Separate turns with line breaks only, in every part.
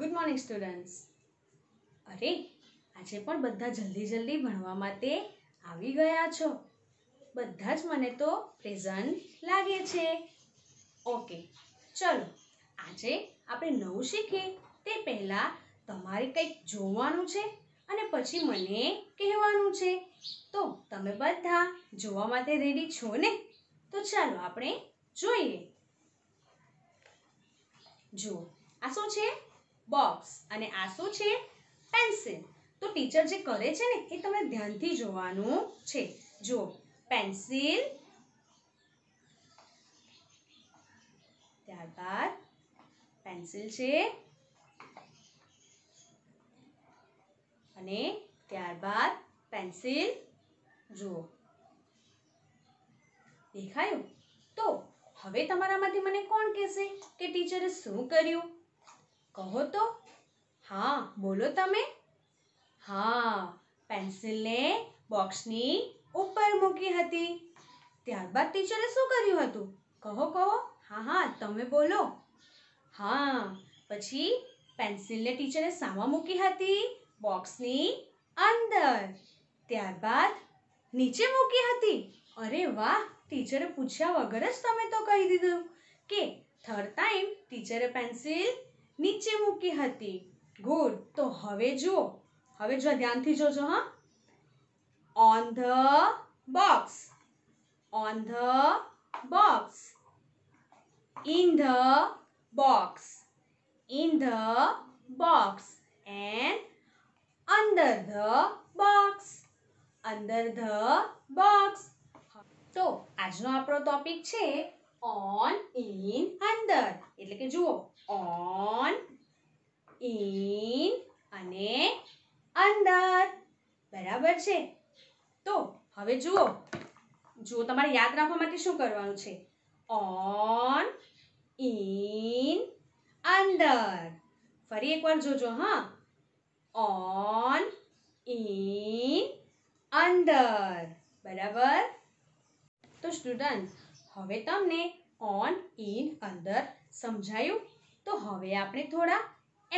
Good morning students અરે આજે પણ બધા જલ્દી જલ્દી ભણવા માટે આવી ગયા છો બધા જ મને તો પ્રેઝન્ટ લાગે છે ઓકે ચલો આજે આપણે નવું શીખીએ તે પહેલાં તમારે કંઈક જોવાનું છે અને પછી મને કહેવાનું છે તો તમે બધા જોવા માટે રેડી છો ને તો ચાલો આપણે જોઈએ જુઓ આ શું છે બોક્સ અને આ છે પેન્સિલ તો ટીચર જે કરે છે ને એ તમે ધ્યાનથી જોવાનું છે જો પેન્સિલ ત્યારબાદ પેન્સિલ છે અને ત્યારબાદ પેન્સિલ જુઓ દેખાયું તો હવે તમારામાંથી મને કોણ કહેશે કે ટીચરે શું કર્યું કહો તો હા બોલો તમે હા પેન્સિલને બોક્સની ઉપર મૂકી હતી ત્યારબાદ ટીચરે શું કર્યું હતું કહો કહો હા હા તમે બોલો હા પછી પેન્સિલને ટીચરે સામા મૂકી હતી બોક્સની અંદર ત્યારબાદ નીચે મૂકી હતી અરે વાહ ટીચરે પૂછ્યા વગર જ તમે તો કહી દીધું કે થર્ડ ટાઈમ ટીચરે પેન્સિલ નીચે મૂકી હતી ગુડ તો હવે જુઓ હવે જો ધ્યાનથી જોજો હા on the box on the box in the box in the box and અંદર ધ બોક્સ અંદર ધ બોક્સ તો આજનો આપણો ટોપિક છે ઓન ઇન અંદર એટલે કે જુઓ ઓન ઇન અને અંદર બરાબર છે તો હવે જુઓ જુઓ તમારે યાદ રાખવા માટે શું કરવાનું છે ઓન ઇન અંદર ફરી એકવાર જોજો હા ઓન ઇન અંદર બરાબર તો સ્ટુડન્ટ હવે તમને ઓન ઇન અંદર સમજાયું તો હવે આપણે થોડા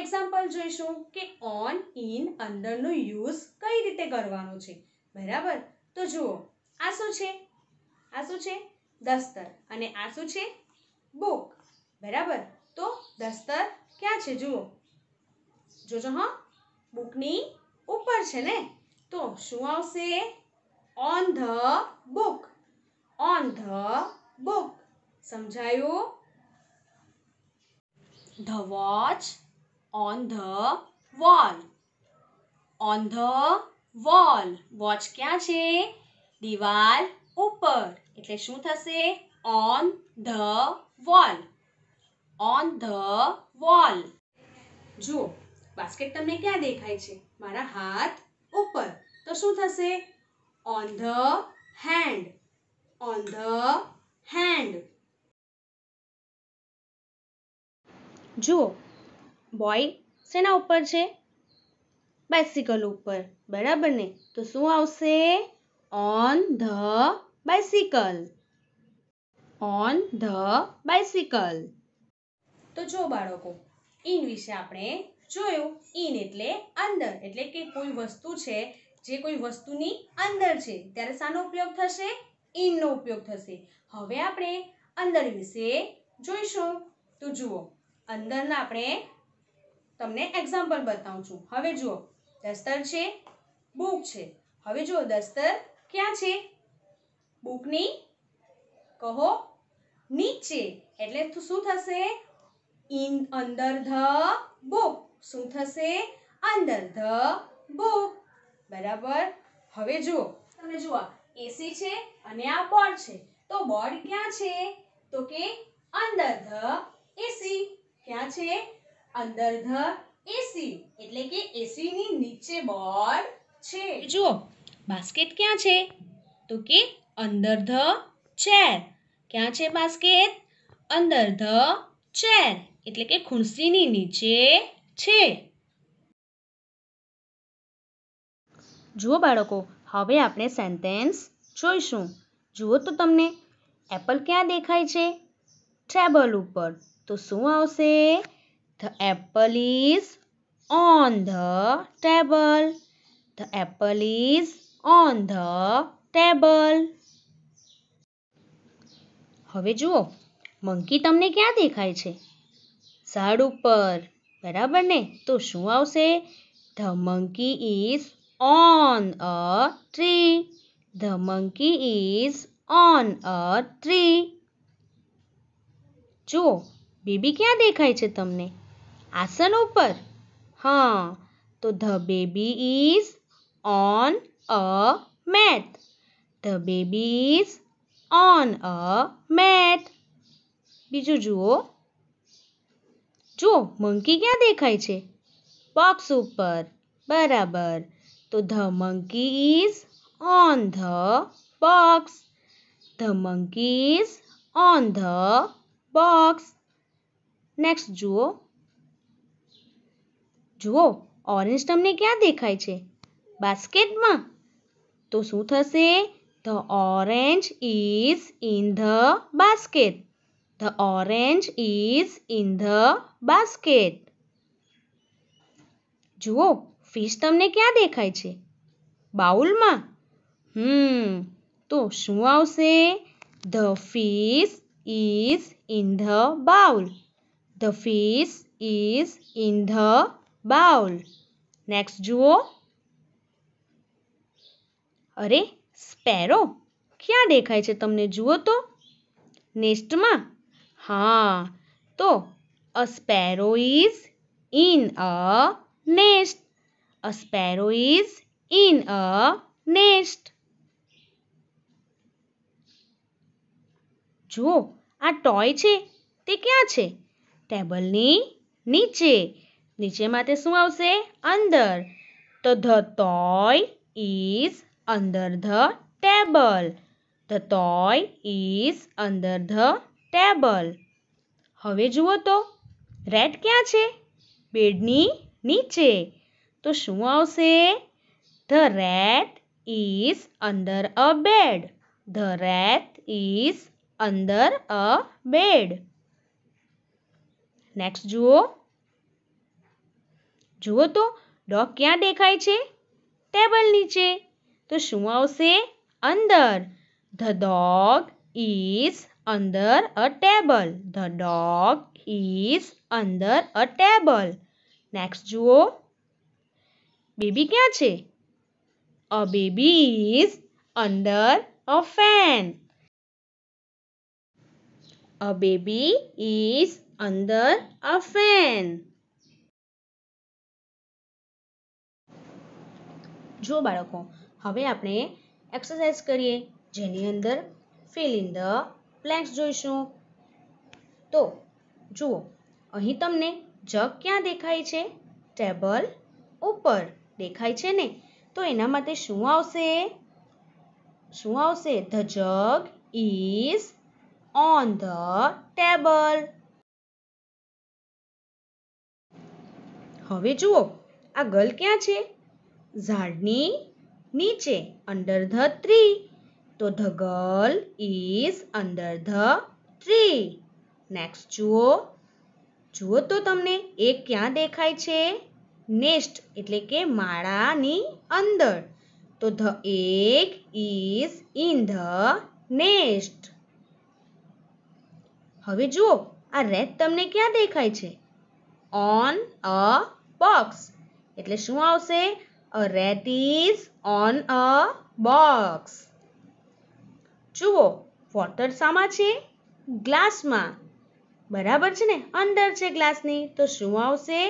એક્ઝામ્પલ જોઈશું કે ઓન ઇન અંદરનો યુઝ કઈ રીતે કરવાનો છે બરાબર તો જુઓ આ શું છે આ શું છે દસ્તર અને આ શું છે બુક બરાબર તો દસ્તર ક્યાં છે જુઓ જોજો હા બુકની ઉપર છે ને તો શું આવશે on the book on the book સમજાયું the watch on the wall on the wall watch ક્યાં છે દિવાલ ઉપર એટલે શું થશે on the wall on the wall જુઓ બાસ્કેટ તમને ક્યાં દેખાય છે મારા હાથ ઉપર તો શું થશે on the hand on the hand જુઓ બોય શેના ઉપર છે બાઇસિકલ ઉપર બરાબર ને તો શું આવશે on the bicycle on the bicycle તો જો બાળકો ઇન વિશે આપણે જોયું ઇન એટલે અંદર એટલે કે કોઈ વસ્તુ છે જે કોઈ વસ્તુની અંદર છે ત્યારે શાનો ઉપયોગ થશે ઇનનો ઉપયોગ થશે હવે આપણે અંદર વિશે જોઈશું તો જુઓ અંદરના આપણે તમને એક્ઝામ્પલ બતાવું છું હવે જુઓ દસ્તર છે બુક છે હવે જુઓ દસ્તર ક્યાં છે બુકની કહો નીચે એટલે શું થશે ઇન અંદર ધ બુક શું થશે અંદર ધ બુક બરાબર હવે જુઓ તમે જુઓ એસી છે અને આ બોર્ડ છે તો બોર્ડ ક્યાં છે તો કે અંદર ધ એસી ક્યાં છે અંદર ધ એસી એટલે કે એસી ની નીચે બોર્ડ છે જુઓ બાસ્કેટ ક્યાં છે તો કે અંદર ધ ચેર ક્યાં છે બાસ્કેટ અંદર ધ ચેર એટલે કે ખુરશીની નીચે છે જુઓ બાળકો હવે આપણે સેન્ટેન્સ જોઈશું જુઓ તો તમને એપલ ક્યાં દેખાય છે ટેબલ ઉપર તો શું આવશે the apple is on the table the apple is on the table હવે જુઓ મંકી તમને ક્યાં દેખાય છે ઝાડ ઉપર બરાબર ને તો શું આવશે the monkey is on a tree. The monkey is on a tree. જો બેબી ક્યાં દેખાય છે તમને આસન ઉપર હા તો the baby is on a mat the baby is on a mat બીજું જુઓ જો મંકી ક્યાં દેખાય છે બોક્સ ઉપર બરાબર તો the monkey is on the box the monkey is on the box next જુઓ જુઓ ઓરેન્જ તમને ક્યાં દેખાય છે બાસ્કેટમાં તો શું થશે the orange is in the basket the orange is in the basket જુઓ ફિશ તમને ક્યાં દેખાય છે બાઉલમાં હમ તો શું આવશે the fish is in the bowl the fish is in the bowl next જુઓ અરે સ્પેરો ક્યાં દેખાય છે તમને જુઓ તો નેસ્ટમાં હા તો a sparrow is in a nest A sparrow is in a nest. જુઓ આ ટોય છે તે ક્યાં છે ટેબલની નીચે નીચેમાં તે શું આવશે અંદર તો the toy is under the table the toy is under the table હવે જુઓ તો રેટ ક્યાં છે બેડની નીચે તો શું આવશે the rat is under a bed the rat is under a bed next જુઓ જુઓ તો ડોગ ક્યાં દેખાય છે ટેબલ નીચે તો શું આવશે અંદર the dog is under a table the dog is under a table next જુઓ बेबी क्या छे a baby is under a fan a baby is under a fan जो बालको હવે આપણે एक्सरसाइज કરીએ જેની અંદર ફિલ ઇન ધ ब्लન્ક્સ જોઈશુ તો જો અહી તમને જગ શું દેખાઈ છે ટેબલ ઉપર દેખાય છે ને તો એના માટે શું આવશે શું આવશે the jug is on the table હવે જુઓ આ ગર્લ ક્યાં છે ઝાડની નીચે અંડર ધ ટ્રી તો the girl is under the tree next જુઓ જુઓ તો તમને એ ક્યાં દેખાય છે નેસ્ટ એટલે કે માળાની અંદર તો ધ એક ઇઝ ઇન ધ નેસ્ટ હવે જુઓ આ રેડ તમને ક્યાં દેખાય છે ઓન અ બોક્સ એટલે શું આવશે a rat is on a box જુઓ વોટર શામાં છે ગ્લાસમાં બરાબર છે ને અંદર છે ગ્લાસની તો શું આવશે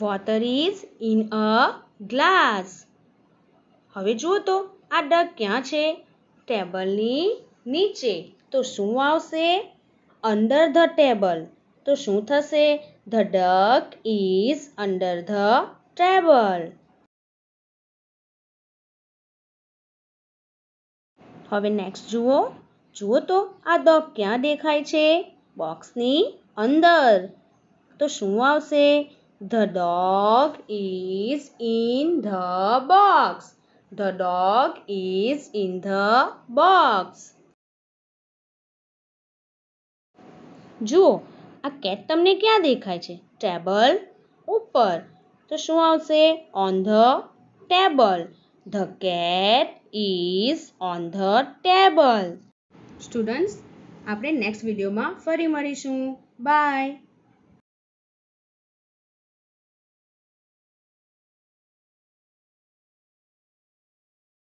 water is in a glass હવે જુઓ તો આ ડક ક્યાં છે ટેબલ ની નીચે તો શું આવશે અન્ડર ધ ટેબલ તો શું થશે the duck is under the table હવે નેક્સ્ટ જુઓ જુઓ તો આ ડક ક્યાં દેખાય છે બોક્સ ની અંદર તો શું આવશે The dog is in the box. The dog is in the box. જુઓ આ કેટ તમને ક્યાં દેખાય છે ટેબલ ઉપર તો શું આવશે on the table the cat is on the table student આપણે નેક્સ્ટ વિડીયોમાં ફરી મળીશું બાય